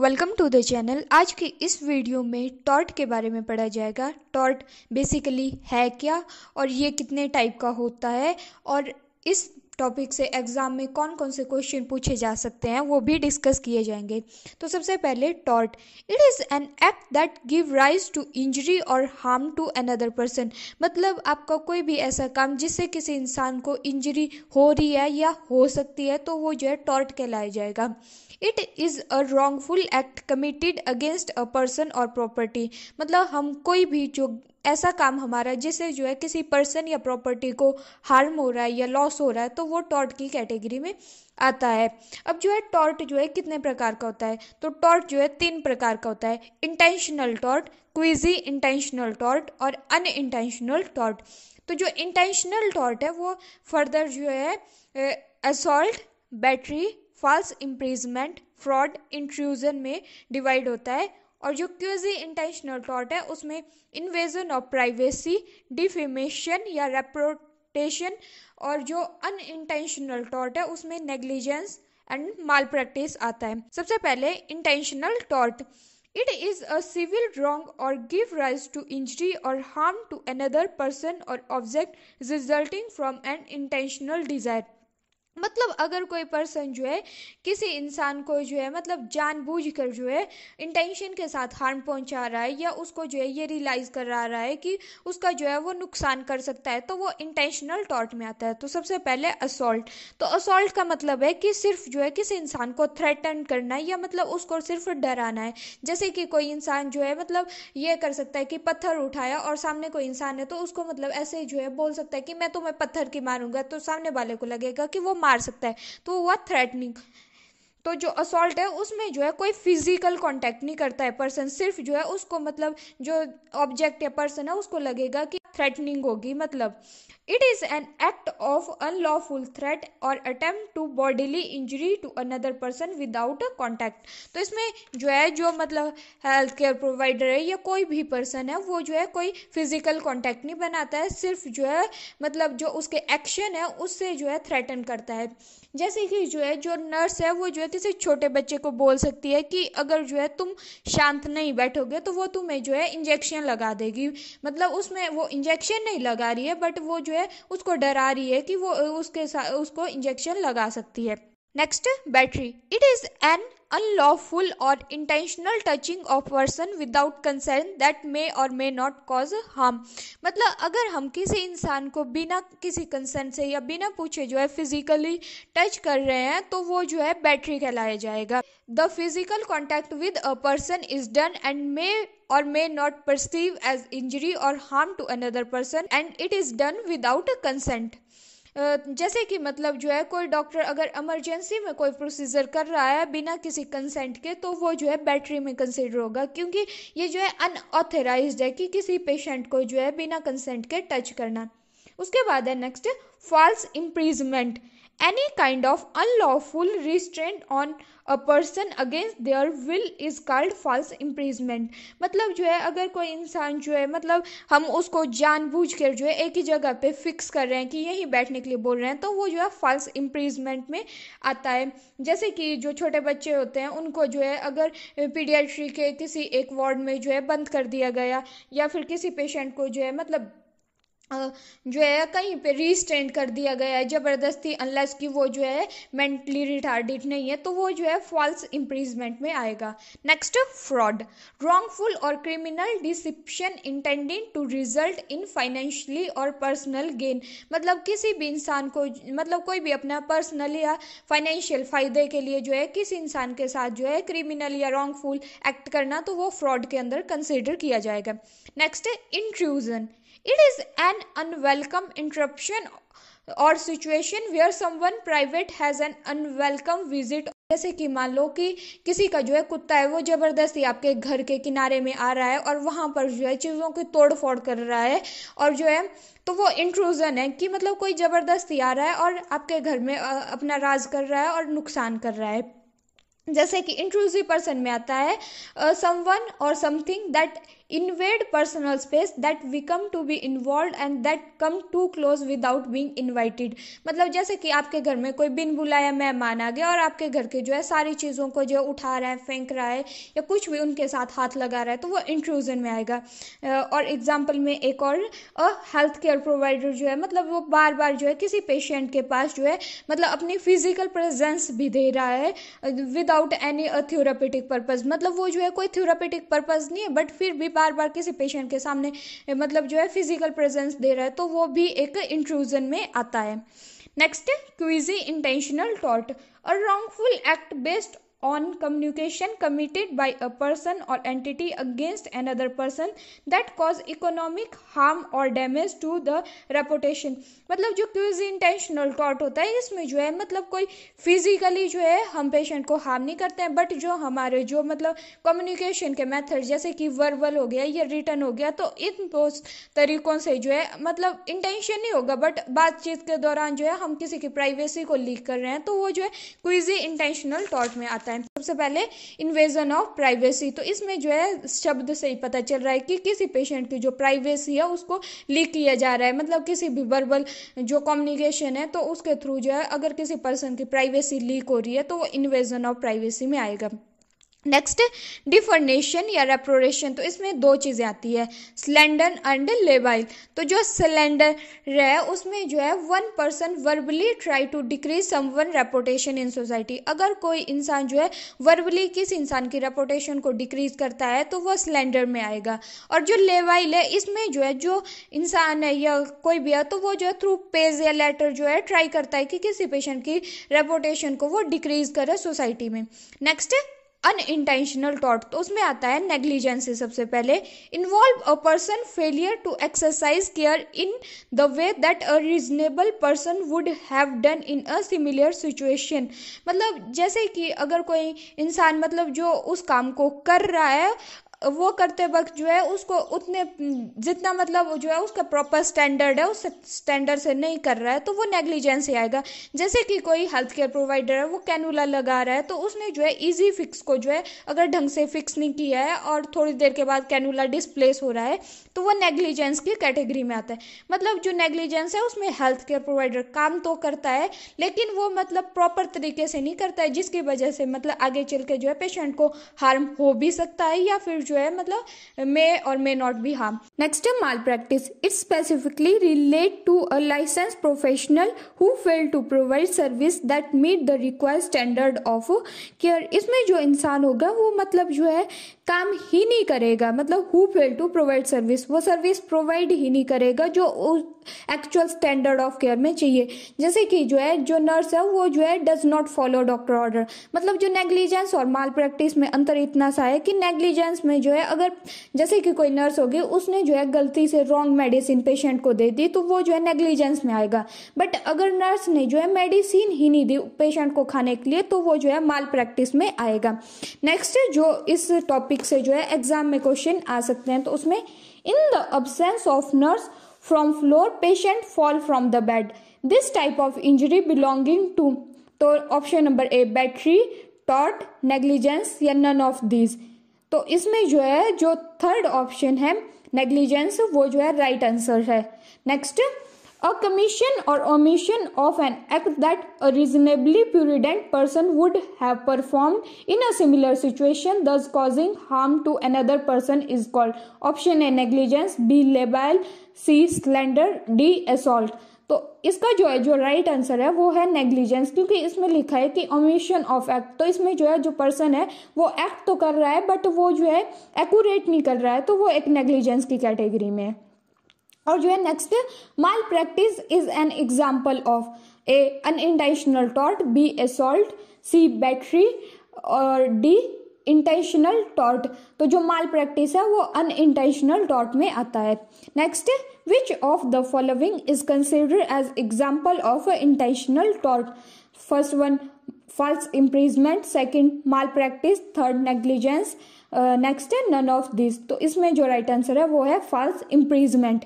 Welcome to the channel आज के इस वीडियो में टॉर्ट के बारे में पढ़ा जाएगा टॉर्ट बेसिकली है क्या और ये कितने टाइप का होता है और इस टॉपिक से एग्ज़ाम में कौन कौन से क्वेश्चन पूछे जा सकते हैं वो भी डिस्कस किए जाएंगे तो सबसे पहले tort it is an act that give rise to injury और हार्म टू अनदर पर्सन मतलब आपका कोई भी ऐसा काम जिससे किसी इंसान को इंजरी हो रही है या हो सकती है तो वो जो है टॉर्ट कहलाया जाएगा it is a wrongful act committed against a person और प्रॉपर्टी मतलब हम कोई भी जो ऐसा काम हमारा जिससे जो है किसी पर्सन या प्रॉपर्टी को हार्म हो रहा है या लॉस हो रहा है तो वो टॉर्ट की कैटेगरी में आता है अब जो है टॉर्ट जो है कितने प्रकार का होता है तो टॉर्ट जो है तीन प्रकार का होता है intentional tort quasi intentional tort और अन इंटेंशनल टॉर्ट तो जो इंटेंशनल टॉर्ट है वो फर्दर जो है assault battery false imprisonment fraud intrusion में डिवाइड होता है और जो क्यूजी इंटेंशनल टॉर्ट है उसमें इन्वेजन ऑफ प्राइवेसी डिफेमेशन या रेप्रोटेशन और जो अन इंटेंशनल टॉर्ट है उसमें नेग्लिजेंस एंड माल प्रैक्टिस आता है सबसे पहले intentional tort it is a civil wrong और गिव राइज टू इंजरी और हार्म टू अनदर पर्सन और object resulting from an intentional desire मतलब अगर कोई पर्सन जो है किसी इंसान को जो है मतलब जानबूझकर जो है इंटेंशन के साथ हार्म पहुंचा रहा है या उसको जो है ये रियलाइज करा रहा है कि उसका जो है वो नुकसान कर सकता है तो वो इंटेंशनल टॉट में आता है तो सबसे पहले असोल्ट तो असोल्ट का मतलब है कि सिर्फ जो है किसी इंसान को थ्रेटन करना या मतलब उसको सिर्फ डराना है जैसे कि कोई इंसान जो है मतलब ये कर सकता है कि पत्थर उठाया और सामने कोई इंसान है तो उसको मतलब ऐसे जो है बोल सकता है कि मैं तुम्हें पत्थर की मारूंगा तो सामने वाले को लगेगा कि वो मार सकता है तो वो थ्रेटनिंग तो जो असॉल्ट है उसमें जो है कोई फिजिकल कांटेक्ट नहीं करता है पर्सन सिर्फ जो है उसको मतलब जो ऑब्जेक्ट या पर्सन है उसको लगेगा कि थ्रेटनिंग होगी मतलब it is an act of unlawful threat और attempt to bodily injury to another person without contact तो इसमें जो है जो मतलब हेल्थ केयर प्रोवाइडर है या कोई भी पर्सन है वो जो है कोई फिजिकल कॉन्टैक्ट नहीं बनाता है सिर्फ जो है मतलब जो उसके एक्शन है उससे जो है थ्रेटन करता है जैसे कि जो है जो नर्स है वो जो है किसी छोटे बच्चे को बोल सकती है कि अगर जो है तुम शांत नहीं बैठोगे तो वो तुम्हें जो है इंजेक्शन लगा देगी मतलब उसमें वो इंजेक्शन नहीं लगा रही है बट वो जो है उसको डरा रही है कि वो उसके साथ उसको इंजेक्शन लगा सकती है next battery it is an unlawful और intentional touching of person without concern that may और मे नॉट कॉज हार्म मतलब अगर हम किसी इंसान को बिना किसी कंसर्न से या बिना पूछे जो है फिजिकली टच कर रहे हैं तो वो जो है बैटरी कहलाया जाएगा the physical contact with a person is done and may और may not perceive as injury और harm to another person and it is done without consent जैसे कि मतलब जो है कोई डॉक्टर अगर इमरजेंसी में कोई प्रोसीजर कर रहा है बिना किसी कंसेंट के तो वो जो है बैटरी में कंसिडर होगा क्योंकि ये जो है अनऑथराइज है कि किसी पेशेंट को जो है बिना कंसेंट के टच करना उसके बाद है next false imprisonment Any kind of unlawful restraint on a person against their will is called false imprisonment मतलब जो है अगर कोई इंसान जो है मतलब हम उसको जानबूझ कर जो है एक ही जगह पे फिक्स कर रहे हैं कि यहीं बैठने के लिए बोल रहे हैं तो वो जो है फॉल्स इम्प्रीजमेंट में आता है जैसे कि जो छोटे बच्चे होते हैं उनको जो है अगर पीडियाट्री के किसी एक वार्ड में जो है बंद कर दिया गया या फिर किसी पेशेंट को जो है मतलब जो है कहीं पे रिस्ट्रेंट कर दिया गया है ज़बरदस्ती अनलेस की वो जो है मेंटली रिटार्डेड नहीं है तो वो जो है फॉल्स इम्प्रीजमेंट में आएगा नेक्स्ट फ्रॉड रॉन्गफुल और criminal deception intending to result in financially और पर्सनल गेन मतलब किसी भी इंसान को मतलब कोई भी अपना पर्सनल या फाइनेंशियल फ़ायदे के लिए जो है किसी इंसान के साथ जो है क्रिमिनल या रॉन्गफुल एक्ट करना तो वो फ्रॉड के अंदर कंसिडर किया जाएगा next intrusion it is an unwelcome interruption और situation where someone private has an unwelcome visit जैसे कि मान लो कि किसी का जो है कुत्ता है वो ज़बरदस्ती आपके घर के किनारे में आ रहा है और वहाँ पर जो है चीज़ों की तोड़ फोड़ कर रहा है और जो है तो वो इंट्रूजन है कि मतलब कोई ज़बरदस्ती आ रहा है और आपके घर में अपना राज कर रहा है और नुकसान कर रहा है जैसे कि इंट्रूसिव पर्सन में आता है समवन और something that invade personal space that we come to be involved and that come too close without being invited मतलब जैसे कि आपके घर में कोई बिन बुलाया मेहमान आ गया और आपके घर के जो है सारी चीज़ों को जो उठा रहा है फेंक रहा है या कुछ भी उनके साथ हाथ लगा रहा है तो वो इंक्लूजन में आएगा और एग्जाम्पल में एक और हेल्थ केयर प्रोवाइडर जो है मतलब वो बार बार जो है किसी पेशेंट के पास जो है मतलब अपनी फिजिकल प्रेजेंस भी दे रहा है विदाउट एनी थ्योरापेटिक पर्पज़ मतलब वो जो है कोई थ्योरापेटिक पर्पज़ नहीं है बट फिर भी बार बार किसी पेशेंट के सामने मतलब जो है फिजिकल प्रेजेंस दे रहा है तो वो भी एक इंट्रूजन में आता है नेक्स्ट क्विजी इंटेंशनल टॉट a wrongful act based on communication committed by a person or entity against another person that cause economic harm or damage to the reputation मतलब जो क्यूज इंटेंशनल टॉट होता है इसमें जो है मतलब कोई फिजिकली जो है हम पेशेंट को हार्म नहीं करते हैं बट जो हमारे जो मतलब कम्युनिकेशन के मेथड जैसे कि वर्बल हो गया या रिटर्न हो गया तो इन दो तरीकों से जो है मतलब इंटेंशन नहीं होगा बट बातचीत के दौरान जो है हम किसी की प्राइवेसी को लीक कर रहे हैं तो वो जो है क्विजी इंटेंशनल टॉट में आता है क्राइम सबसे पहले इन्वेजन ऑफ प्राइवेसी तो इसमें जो है शब्द से ही पता चल रहा है कि किसी पेशेंट की जो प्राइवेसी है उसको लीक किया जा रहा है मतलब किसी भी वर्बल जो कम्युनिकेशन है तो उसके थ्रू जो है अगर किसी पर्सन की प्राइवेसी लीक हो रही है तो वो इन्वेजन ऑफ प्राइवेसी में आएगा नेक्स्ट डिफर्नेशन या रेप्रोरेशन तो इसमें दो चीज़ें आती है सिलेंडर एंड लेबाइल तो जो सिलेंडर है उसमें जो है one person verbally try to decrease someone reputation in society अगर कोई इंसान जो है वर्बली किस इंसान की रेपोटेशन को डिक्रीज करता है तो वो सिलेंडर में आएगा और जो लेबाइल है इसमें जो है जो इंसान है या कोई भी है तो वो जो है थ्रू पेज या लेटर जो है ट्राई करता है कि किसी पेशेंट की रेपोटेशन को वो डिक्रीज करे सोसाइटी में नेक्स्ट अनइंटेंशनल टॉट तो उसमें आता है नेग्लिजेंस सबसे पहले involve a person failure to exercise care in the way that a reasonable person would have done in a similar situation मतलब जैसे कि अगर कोई इंसान मतलब जो उस काम को कर रहा है वो करते वक्त जो है उसको उतने जितना मतलब जो है उसका प्रॉपर स्टैंडर्ड है उस स्टैंडर्ड से नहीं कर रहा है तो वो नेग्लिजेंस ही आएगा जैसे कि कोई हेल्थ केयर प्रोवाइडर है वो कैनुला लगा रहा है तो उसने जो है ईजी फिक्स को जो है अगर ढंग से फिक्स नहीं किया है और थोड़ी देर के बाद कैनुला डिसप्लेस हो रहा है तो वो नेग्लिजेंस की कैटेगरी में आता है मतलब जो नेग्लिजेंस है उसमें हेल्थ केयर प्रोवाइडर काम तो करता है लेकिन वो मतलब प्रॉपर तरीके से नहीं करता है जिसकी वजह से मतलब आगे चल के जो है पेशेंट को हार्म हो भी सकता है या फिर जो है मतलब मे और may not be harm next है malpractice it specifically relate to a licence professional who fail to provide service that meet the required standard of care इसमें जो इंसान होगा वो मतलब जो है काम ही नहीं करेगा मतलब who fail to provide service वो सर्विस प्रोवाइड ही नहीं करेगा जो एक्चुअल स्टैंडर्ड ऑफ केयर में चाहिए जैसे कि जो है जो नर्स है वो जो है does not follow doctor order मतलब जो नेग्लिजेंस और माल प्रैक्टिस में अंतर इतना सा है कि नेग्लिजेंस में जो है अगर जैसे कि कोई नर्स होगी उसने जो है गलती से रॉन्ग मेडिसिन पेशेंट को दे दी तो वो जो है नेग्लिजेंस में आएगा बट अगर नर्स ने जो है मेडिसिन ही नहीं दी पेशेंट को खाने के लिए तो वो जो है माल प्रैक्टिस में आएगा नेक्स्ट जो इस टॉपिक से जो है एग्जाम में क्वेश्चन आ सकते हैं तो उसमें in the absence of nurse from floor patient fall from the bed this type of injury belonging to तो ऑप्शन नंबर ए बैटरी टॉट नेग्लिजेंस या नन ऑफ दीज तो इसमें जो है जो थर्ड ऑप्शन है नेग्लिजेंस वो जो है राइट right आंसर है नेक्स्ट अ कमीशन और omission of an act that a reasonably prudent person would have perform in a similar situation thus causing harm to another person is called option A negligence B liable C slander D assault तो इसका जो है जो right right answer है वो है negligence क्योंकि इसमें लिखा है कि ओमिशन ऑफ एक्ट तो इसमें जो है जो पर्सन है वो एक्ट तो कर रहा है बट वो जो है एक्यूरेट नहीं कर रहा है तो वो एक नेग्लिजेंस की कैटेगरी में है और जो है next malpractice is an example of a unintentional टॉट बी एसॉल्ट सी बैटरी और डी इंटेंशनल टॉर्ट तो जो माल प्रैक्टिस है वो अन इंटेंशनल टॉर्ट में आता है next which of the following is considered as example of intentional tort first one first imprisonment second malpractice third negligence next none of this तो इसमें जो राइट right आंसर है वो है false imprisonment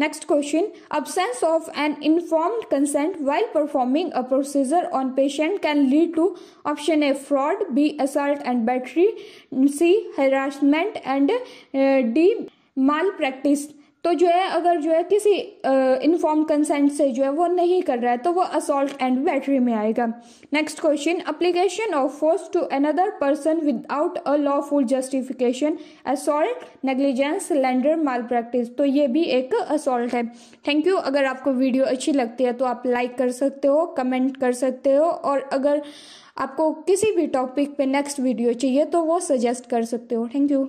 Next question. Absence of an informed consent while performing a procedure on patient can lead to option A fraud, B assault and battery, C harassment and uh, D malpractice. तो जो है अगर जो है किसी inform consent से जो है वो नहीं कर रहा है तो वो असोल्ट एंड बैटरी में आएगा next question application of force to another person without a lawful justification assault negligence slander malpractice तो ये भी एक असोल्ट है थैंक यू अगर आपको वीडियो अच्छी लगती है तो आप लाइक कर सकते हो कमेंट कर सकते हो और अगर आपको किसी भी टॉपिक पे नेक्स्ट वीडियो चाहिए तो वो सजेस्ट कर सकते हो थैंक यू